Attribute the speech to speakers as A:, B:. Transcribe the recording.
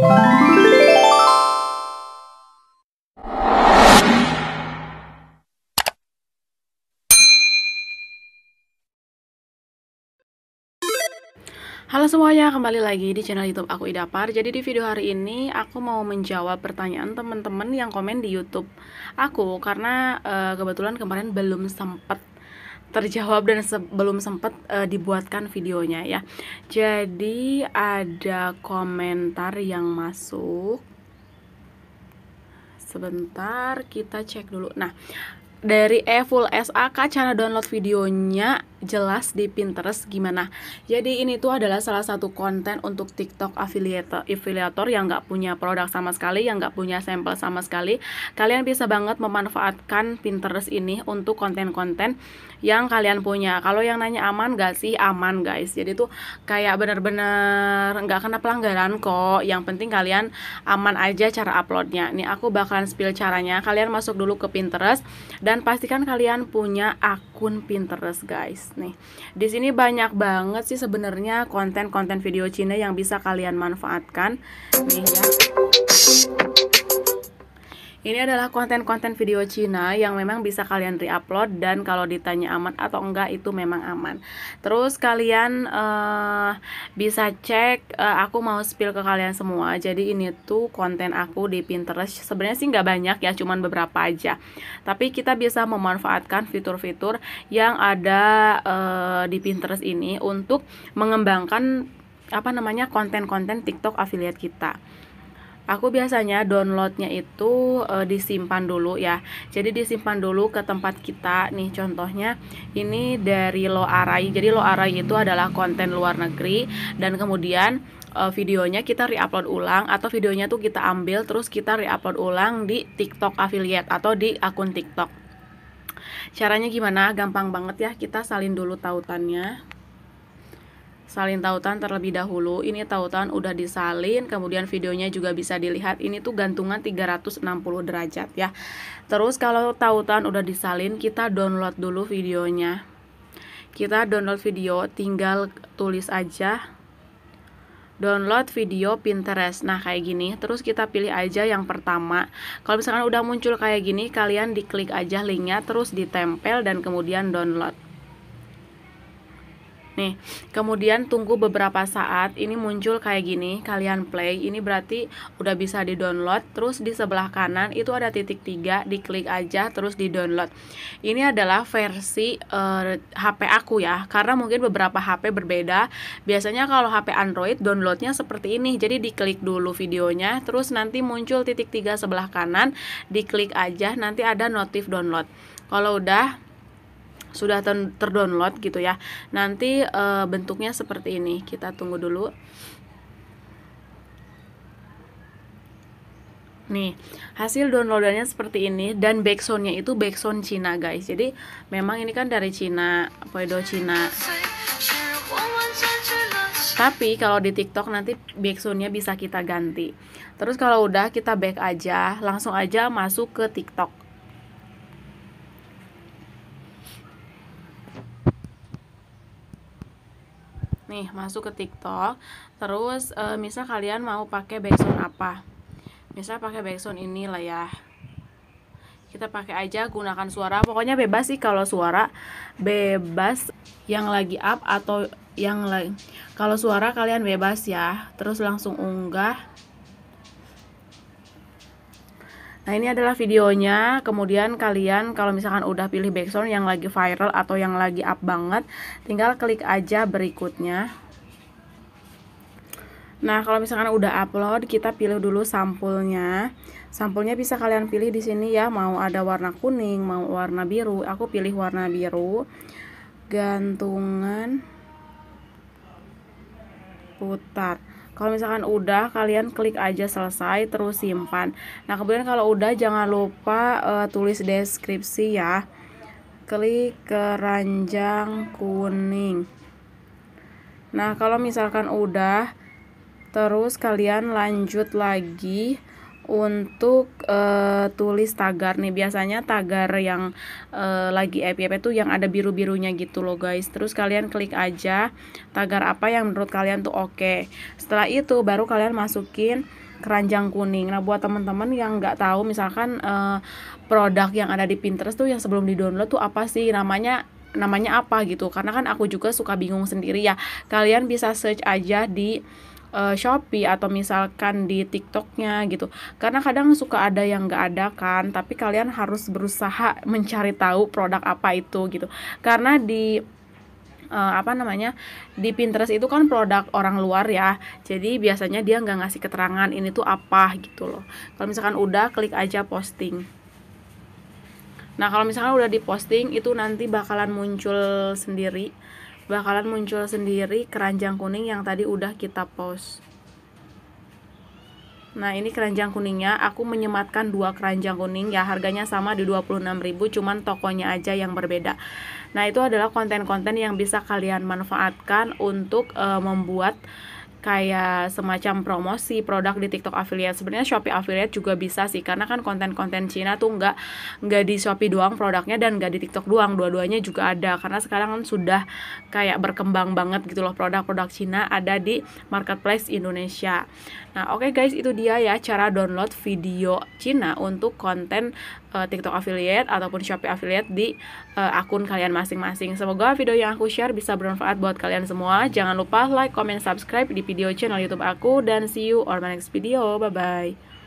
A: Halo semuanya, kembali lagi di channel YouTube aku Idapar. Jadi di video hari ini aku mau menjawab pertanyaan teman-teman yang komen di YouTube aku karena e, kebetulan kemarin belum sempat terjawab dan sebelum sempat uh, eh, dibuatkan videonya ya. Jadi ada komentar yang masuk. Sebentar kita cek dulu. Nah, dari Evul SAK cara download videonya jelas di Pinterest gimana. Jadi ini tuh adalah salah satu konten untuk TikTok affiliator, affiliator yang nggak punya produk sama sekali, yang nggak punya sampel sama sekali. Kalian bisa banget memanfaatkan Pinterest ini untuk konten-konten yang kalian punya. Kalau yang nanya aman gak sih? Aman guys. Jadi tuh kayak bener-bener nggak kena pelanggaran kok. Yang penting kalian aman aja cara uploadnya. Nih aku bakalan spill caranya. Kalian masuk dulu ke Pinterest dan pastikan kalian punya akun Pinterest guys nih. Di sini banyak banget sih sebenarnya konten-konten video Cina yang bisa kalian manfaatkan. Nih ya. Ini adalah konten-konten video Cina yang memang bisa kalian reupload dan kalau ditanya aman atau enggak itu memang aman. Terus kalian uh, bisa cek uh, aku mau spill ke kalian semua. Jadi ini tuh konten aku di Pinterest. Sebenarnya sih nggak banyak ya, cuman beberapa aja. Tapi kita bisa memanfaatkan fitur-fitur yang ada uh, di Pinterest ini untuk mengembangkan apa namanya konten-konten TikTok affiliate kita. Aku biasanya downloadnya itu e, disimpan dulu ya. Jadi disimpan dulu ke tempat kita. Nih contohnya ini dari Loarai. Jadi Loarai itu adalah konten luar negeri dan kemudian e, videonya kita reupload ulang atau videonya tuh kita ambil terus kita reupload ulang di TikTok affiliate atau di akun TikTok. Caranya gimana? Gampang banget ya, kita salin dulu tautannya salin tautan terlebih dahulu. Ini tautan udah disalin, kemudian videonya juga bisa dilihat. Ini tuh gantungan 360 derajat ya. Terus kalau tautan udah disalin, kita download dulu videonya. Kita download video, tinggal tulis aja download video Pinterest. Nah, kayak gini. Terus kita pilih aja yang pertama. Kalau misalkan udah muncul kayak gini, kalian diklik aja linknya, terus ditempel dan kemudian download. Nih, kemudian tunggu beberapa saat, ini muncul kayak gini, kalian play, ini berarti udah bisa di-download, terus di sebelah kanan itu ada titik tiga, diklik aja, terus di-download. Ini adalah versi uh, eh, HP aku ya, karena mungkin beberapa HP berbeda, biasanya kalau HP Android downloadnya seperti ini, jadi diklik dulu videonya, terus nanti muncul titik tiga sebelah kanan, diklik aja, nanti ada notif download. Kalau udah sudah terdownload gitu ya. Nanti e, bentuknya seperti ini. Kita tunggu dulu. Nih, hasil downloadannya seperti ini dan backsoundnya itu backsound Cina guys. Jadi memang ini kan dari Cina, Poedo Cina. Tapi kalau di TikTok nanti backsoundnya bisa kita ganti. Terus kalau udah kita back aja, langsung aja masuk ke TikTok. nih masuk ke TikTok terus e, misal kalian mau pakai background apa misal pakai background ini lah ya kita pakai aja gunakan suara pokoknya bebas sih kalau suara bebas yang lagi up atau yang lain kalau suara kalian bebas ya terus langsung unggah Nah ini adalah videonya, kemudian kalian kalau misalkan udah pilih background yang lagi viral atau yang lagi up banget, tinggal klik aja berikutnya. Nah, kalau misalkan udah upload, kita pilih dulu sampulnya. Sampulnya bisa kalian pilih di sini ya, mau ada warna kuning, mau warna biru. Aku pilih warna biru. Gantungan putar. Kalau misalkan udah, kalian klik aja selesai terus simpan. Nah, kemudian kalau udah jangan lupa uh, tulis deskripsi ya. Klik keranjang kuning. Nah, kalau misalkan udah terus kalian lanjut lagi untuk uh, tulis tagar nih biasanya tagar yang uh, lagi FYP tuh yang ada biru-birunya gitu loh guys terus kalian klik aja tagar apa yang menurut kalian tuh oke okay. setelah itu baru kalian masukin keranjang kuning nah buat teman-teman yang nggak tahu misalkan uh, produk yang ada di Pinterest tuh yang sebelum di download tuh apa sih namanya namanya apa gitu karena kan aku juga suka bingung sendiri ya kalian bisa search aja di uh, Shopee atau misalkan di TikToknya gitu karena kadang suka ada yang nggak ada kan tapi kalian harus berusaha mencari tahu produk apa itu gitu karena di uh, apa namanya di Pinterest itu kan produk orang luar ya jadi biasanya dia nggak ngasih keterangan ini tuh apa gitu loh kalau misalkan udah klik aja posting nah kalau misalkan udah di posting itu nanti bakalan muncul sendiri bakalan muncul sendiri keranjang kuning yang tadi udah kita post Nah ini keranjang kuningnya aku menyematkan dua keranjang kuning ya harganya sama di 26.000 cuman tokonya aja yang berbeda Nah itu adalah konten-konten yang bisa kalian manfaatkan untuk uh, membuat kayak semacam promosi produk di TikTok affiliate. Sebenarnya Shopee affiliate juga bisa sih karena kan konten-konten Cina tuh nggak nggak di Shopee doang produknya dan nggak di TikTok doang, dua-duanya juga ada karena sekarang kan sudah kayak berkembang banget gitu loh produk-produk Cina ada di marketplace Indonesia. Nah, oke okay guys, itu dia ya cara download video Cina untuk konten uh, TikTok affiliate ataupun Shopee affiliate di uh, akun kalian masing-masing. Semoga video yang aku share bisa bermanfaat buat kalian semua. Jangan lupa like, comment, subscribe di video channel YouTube aku dan see you on my next video. Bye bye.